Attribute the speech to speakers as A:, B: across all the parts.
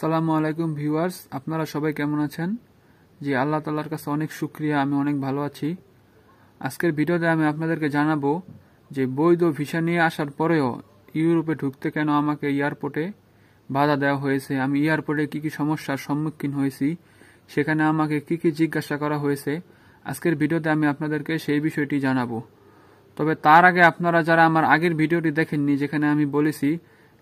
A: সালামু আলাইকুম ভিউয়ার্স আপনারা সবাই কেমন আছেন জি আল্লাহ তাল্লার কাছে অনেক সুক্রিয়া আমি অনেক ভালো আছি আজকের ভিডিওতে আমি আপনাদেরকে জানাবো যে বৈধ ভিসা নিয়ে আসার পরেও ইউরোপে ঢুকতে কেন আমাকে এয়ারপোর্টে বাধা দেওয়া হয়েছে আমি এয়ারপোর্টে কি কি সমস্যার সম্মুখীন হয়েছি সেখানে আমাকে কি কি জিজ্ঞাসা করা হয়েছে আজকের ভিডিওতে আমি আপনাদেরকে সেই বিষয়টি জানাবো তবে তার আগে আপনারা যারা আমার আগের ভিডিওটি দেখেননি যেখানে আমি বলেছি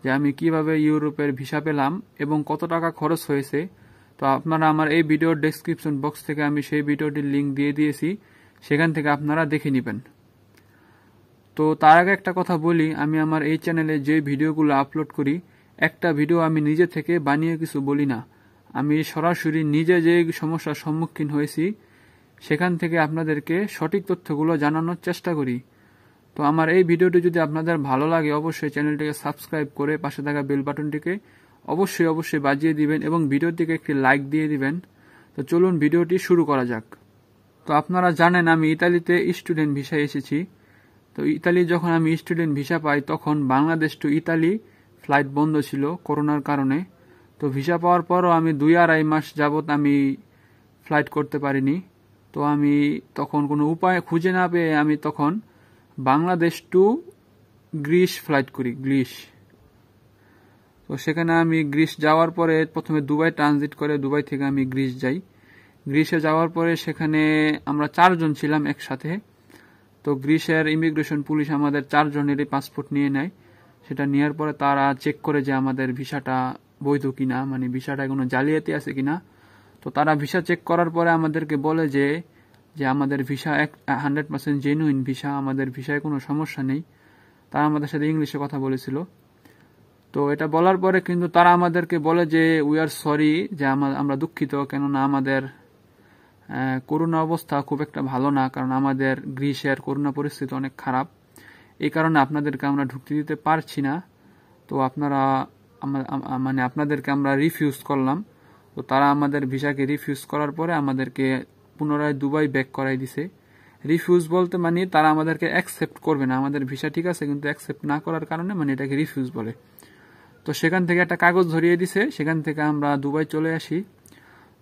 A: যে আমি কিভাবে ইউরোপের ভিসা পেলাম এবং কত টাকা খরচ হয়েছে তো আপনারা আমার এই ভিডিওর ডেসক্রিপশন বক্স থেকে আমি সেই ভিডিওটির লিঙ্ক দিয়ে দিয়েছি সেখান থেকে আপনারা দেখে নেবেন তো তার আগে একটা কথা বলি আমি আমার এই চ্যানেলে যে ভিডিওগুলো আপলোড করি একটা ভিডিও আমি নিজে থেকে বানিয়ে কিছু বলি না আমি সরাসরি নিজে যে সমস্যার সম্মুখীন হয়েছি সেখান থেকে আপনাদেরকে সঠিক তথ্যগুলো জানানোর চেষ্টা করি তো আমার এই ভিডিওটি যদি আপনাদের ভালো লাগে অবশ্যই চ্যানেলটিকে সাবস্ক্রাইব করে পাশে থাকা বেল বাটনটিকে অবশ্যই অবশ্যই বাজিয়ে দিবেন এবং ভিডিওটিকে একটি লাইক দিয়ে দিবেন তো চলুন ভিডিওটি শুরু করা যাক তো আপনারা জানেন আমি ইতালিতে স্টুডেন্ট ভিসায় এসেছি তো ইতালি যখন আমি স্টুডেন্ট ভিসা পাই তখন বাংলাদেশ টু ইতালি ফ্লাইট বন্ধ ছিল করোনার কারণে তো ভিসা পাওয়ার পরও আমি দুই আড়াই মাস যাবৎ আমি ফ্লাইট করতে পারিনি তো আমি তখন কোনো উপায় খুঁজে না পেয়ে আমি তখন বাংলাদেশ টু গ্রিস ফ্লাইট করি গ্রিস তো সেখানে আমি গ্রিস যাওয়ার পরে প্রথমে দুবাই ট্রানজিট করে দুবাই থেকে আমি গ্রিস যাই গ্রিসে যাওয়ার পরে সেখানে আমরা চারজন ছিলাম একসাথে তো গ্রিসের ইমিগ্রেশন পুলিশ আমাদের চারজনেরই পাসপোর্ট নিয়ে নেয় সেটা নেওয়ার পরে তারা চেক করে যে আমাদের ভিসাটা বৈধ কিনা মানে ভিসাটা কোনো জালিয়াতি আছে কিনা তো তারা ভিসা চেক করার পরে আমাদেরকে বলে যে যে আমাদের ভিসা এক হান্ড্রেড পার্সেন্ট জেনুইন ভিসা আমাদের ভিসায় কোনো সমস্যা নেই তারা আমাদের সাথে ইংলিশে কথা বলেছিল তো এটা বলার পরে কিন্তু তারা আমাদেরকে বলে যে উই আর সরি যে আমরা দুঃখিত কেননা আমাদের করোনা অবস্থা খুব একটা ভালো না কারণ আমাদের গ্রীষের করোনা পরিস্থিতি অনেক খারাপ এই কারণে আপনাদেরকে আমরা ঢুকতে দিতে পারছি না তো আপনারা মানে আপনাদেরকে আমরা রিফিউজ করলাম তো তারা আমাদের ভিসাকে রিফিউজ করার পরে আমাদেরকে পুনরায় দুবাই ব্যাক করাই দিছে রিফিউজ বলতে মানে তারা আমাদেরকে অ্যাকসেপ্ট করবে না আমাদের ভিসা ঠিক আছে কিন্তু অ্যাকসেপ্ট না করার কারণে মানে এটাকে রিফিউজ বলে তো সেখান থেকে একটা কাগজ ধরিয়ে দিছে সেখান থেকে আমরা দুবাই চলে আসি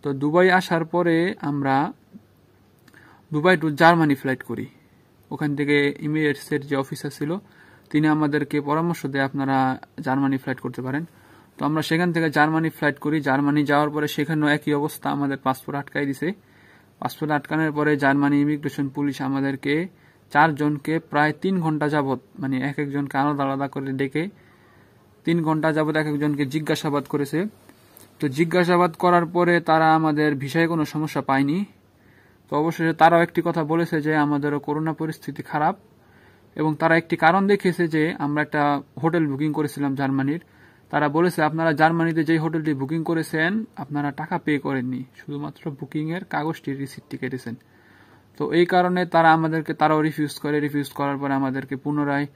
A: তো দুবাই আসার পরে আমরা দুবাই টু জার্মানি ফ্লাইট করি ওখান থেকে ইমিরেটসের যে অফিসার ছিল তিনি আমাদেরকে পরামর্শ দেয় আপনারা জার্মানি ফ্লাইট করতে পারেন তো আমরা সেখান থেকে জার্মানি ফ্লাইট করি জার্মানি যাওয়ার পরে সেখানেও একই অবস্থা আমাদের পাসপোর্ট আটকাই দিছে পাসপোর্ট আটকানোর পরে জার্মানি ইমিগ্রেশন পুলিশ আমাদেরকে চারজনকে প্রায় তিন ঘন্টা যাবৎ মানে এক একজনকে আলাদা আলাদা করে ডেকে তিন ঘন্টা যাবৎ এক একজনকে জিজ্ঞাসাবাদ করেছে তো জিজ্ঞাসাবাদ করার পরে তারা আমাদের ভিসায় কোনো সমস্যা পায়নি তো অবশেষে তারাও একটি কথা বলেছে যে আমাদেরও করোনা পরিস্থিতি খারাপ এবং তারা একটি কারণ দেখিয়েছে যে আমরা একটা হোটেল বুকিং করেছিলাম জার্মানির তারা বলেছে আপনারা জার্মানিতে যেই হোটেলটি বুকিং করেছেন আপনারা টাকা পে করেননি শুধুমাত্র বুকিংয়ের কাগজটির রিসিপ্টটি কেটেছেন তো এই কারণে তারা আমাদেরকে তারাও রিফিউজ করে রিফিউজ করার পরে আমাদেরকে পুনরায়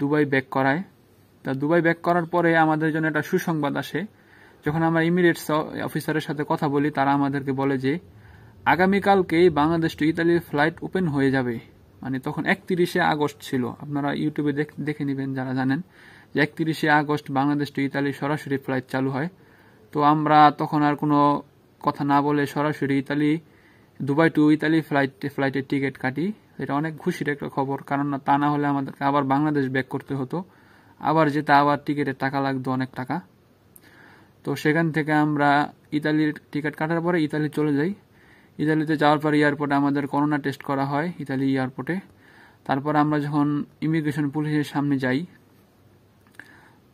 A: দুবাই ব্যাক করায় তা দুবাই ব্যাক করার পরে আমাদের জন্য একটা সুসংবাদ আসে যখন আমরা ইমিরেটস অফিসারের সাথে কথা বলি তারা আমাদেরকে বলে যে আগামীকালকেই বাংলাদেশ টু ইতালির ফ্লাইট ওপেন হয়ে যাবে মানে তখন একত্রিশে আগস্ট ছিল আপনারা ইউটিউবে দেখে নেবেন যারা জানেন একত্রিশে আগস্ট বাংলাদেশ টু ইতালি সরাসরি ফ্লাইট চালু হয় তো আমরা তখন আর কোনো কথা না বলে সরাসরি Italy Dubai to Italy flight ফ্লাইটের টিকিট কাটি এটা অনেক খুশির একটা খবর কারণ না তা না হলে আমাদেরকে আবার বাংলাদেশ ব্যাক করতে হতো আবার যেতে আবার টিকিটের টাকা লাগতো অনেক টাকা তো সেখান থেকে আমরা ইতালির টিকিট কাটার পরে ইতালি চলে যাই ইতালিতে যাওয়ার পর এয়ারপোর্টে আমাদের করোনা টেস্ট করা হয় ইতালি এয়ারপোর্টে তারপর আমরা যখন ইমিগ্রেশন পুলিশের সামনে যাই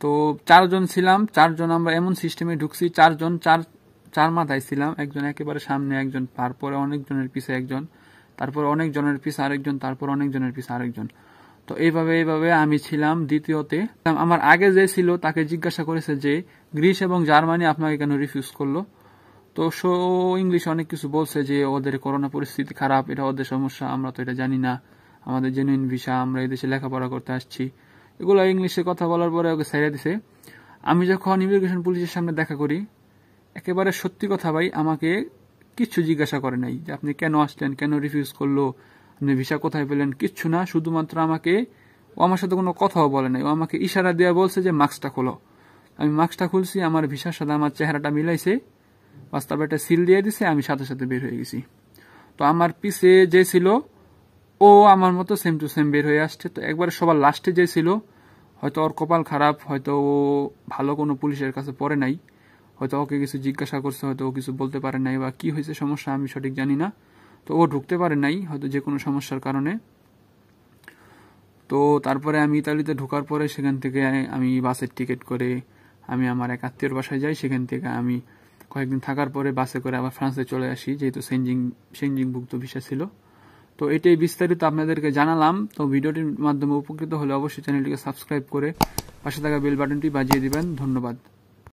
A: তো চারজন ছিলাম চারজন আমরা এমন সিস্টেমে ঢুকছি চারজন চার চার মাথায় ছিলাম একজন একেবারে সামনে একজন তারপরে অনেকজনের পিছে একজন তারপর অনেকজনের পিছে আরেকজন তারপর অনেকজনের পিছে আরেকজন তো এইভাবে এইভাবে আমি ছিলাম দ্বিতীয়তে আমার আগে যে ছিল তাকে জিজ্ঞাসা করেছে যে গ্রিস এবং জার্মানি আপনাকে কেন রিফিউজ করলো তো সো ইংলিশ অনেক কিছু বলছে যে ওদের করোনা পরিস্থিতি খারাপ এটা ওদের সমস্যা আমরা তো এটা জানি না আমাদের জেনুইন ভিসা আমরা এই দেশে লেখাপড়া করতে আসছি এগুলো ইংলিশে কথা বলার পরে ওকে সাইড়ে দিছে আমি যখন ইমিগ্রেশন পুলিশের সামনে দেখা করি একেবারে সত্যি কথা ভাই আমাকে কিচ্ছু জিজ্ঞাসা করে নাই যে আপনি কেন আসলেন কেন রিফিউজ করলো আপনি ভিসা কোথায় পেলেন কিচ্ছু না শুধুমাত্র আমাকে ও আমার সাথে কোনো কথাও বলে নাই ও আমাকে ইশারা দেওয়া বলছে যে মাস্কটা খোলো আমি মাস্কটা খুলছি আমার ভিসার সাথে আমার চেহারাটা মিলাইছে বাস্তবে একটা সিল দিয়ে দিছে আমি সাথে সাথে বের হয়ে গেছি তো আমার পিছে যে ছিল ও আমার মতো সেম টু সেম বের হয়ে আসছে তো একবারে সবার লাস্টে যে ছিল হয়তো ওর কপাল খারাপ হয়তো ও ভালো কোনো পুলিশের কাছে পড়ে নাই হয়তো ওকে কিছু জিজ্ঞাসা করছে হয়তো ও কিছু বলতে পারে নাই বা কি হয়েছে সমস্যা আমি সঠিক জানি না তো ও ঢুকতে পারে নাই হয়তো যে কোনো সমস্যার কারণে তো তারপরে আমি ইতালিতে ঢোকার পরে সেখান থেকে আমি বাসের টিকিট করে আমি আমার এক আত্মীয়র বাসায় যাই সেখান থেকে আমি কয়েকদিন থাকার পরে বাসে করে আবার ফ্রান্সে চলে আসি যেহেতু সেনজিং ভুক্ত ভিসা ছিল তো এটাই বিস্তারিত আপনাদেরকে জানালাম তো ভিডিওটির মাধ্যমে উপকৃত হলে অবশ্যই চ্যানেলটিকে সাবস্ক্রাইব করে পাশে থাকা বেল বাটনটি বাজিয়ে দিবেন ধন্যবাদ